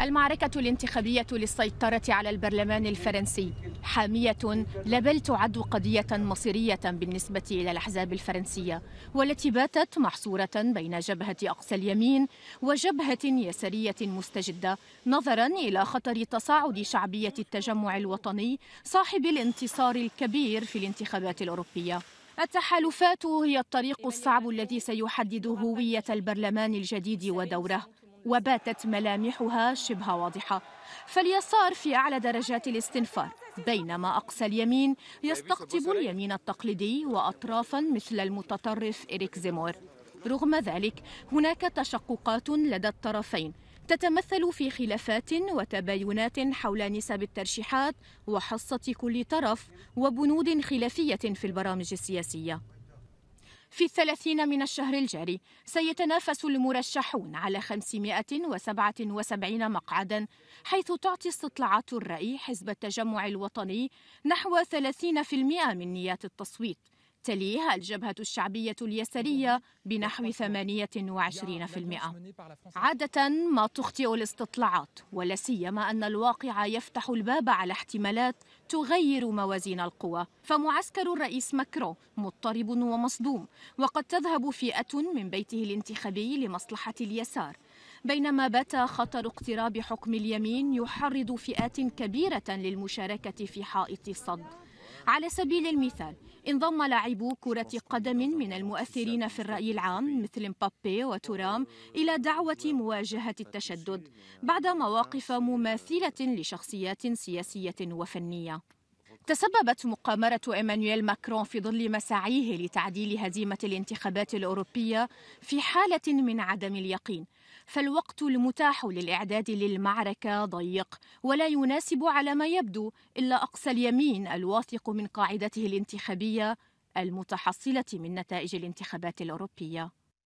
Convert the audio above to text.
المعركة الانتخابية للسيطرة على البرلمان الفرنسي حامية لا بل تعد قضية مصيرية بالنسبة إلى الأحزاب الفرنسية والتي باتت محصورة بين جبهة أقصى اليمين وجبهة يسارية مستجدة نظرا إلى خطر تصاعد شعبية التجمع الوطني صاحب الانتصار الكبير في الانتخابات الأوروبية التحالفات هي الطريق الصعب الذي سيحدد هوية البرلمان الجديد ودوره وباتت ملامحها شبه واضحة فاليسار في أعلى درجات الاستنفار بينما أقصى اليمين يستقطب اليمين التقليدي وأطرافا مثل المتطرف إريك زيمور رغم ذلك هناك تشققات لدى الطرفين تتمثل في خلافات وتباينات حول نسب الترشيحات وحصة كل طرف وبنود خلافية في البرامج السياسية في الثلاثين من الشهر الجاري سيتنافس المرشحون على 577 مقعدا حيث تعطي استطلاعات الرأي حزب التجمع الوطني نحو 30% من نيات التصويت تليها الجبهة الشعبية اليسارية بنحو 28% عادة ما تخطئ الاستطلاعات ولا سيما أن الواقع يفتح الباب على احتمالات تغير موازين القوى فمعسكر الرئيس ماكرون مضطرب ومصدوم وقد تذهب فئة من بيته الانتخابي لمصلحة اليسار بينما بات خطر اقتراب حكم اليمين يحرض فئات كبيرة للمشاركة في حائط الصد على سبيل المثال انضم لاعبو كرة قدم من المؤثرين في الرأي العام مثل مبابي وترام إلى دعوة مواجهة التشدد بعد مواقف مماثلة لشخصيات سياسية وفنية تسببت مقامرة إيمانويل ماكرون في ظل مساعيه لتعديل هزيمة الانتخابات الأوروبية في حالة من عدم اليقين فالوقت المتاح للإعداد للمعركة ضيق ولا يناسب على ما يبدو إلا أقصى اليمين الواثق من قاعدته الانتخابية المتحصلة من نتائج الانتخابات الأوروبية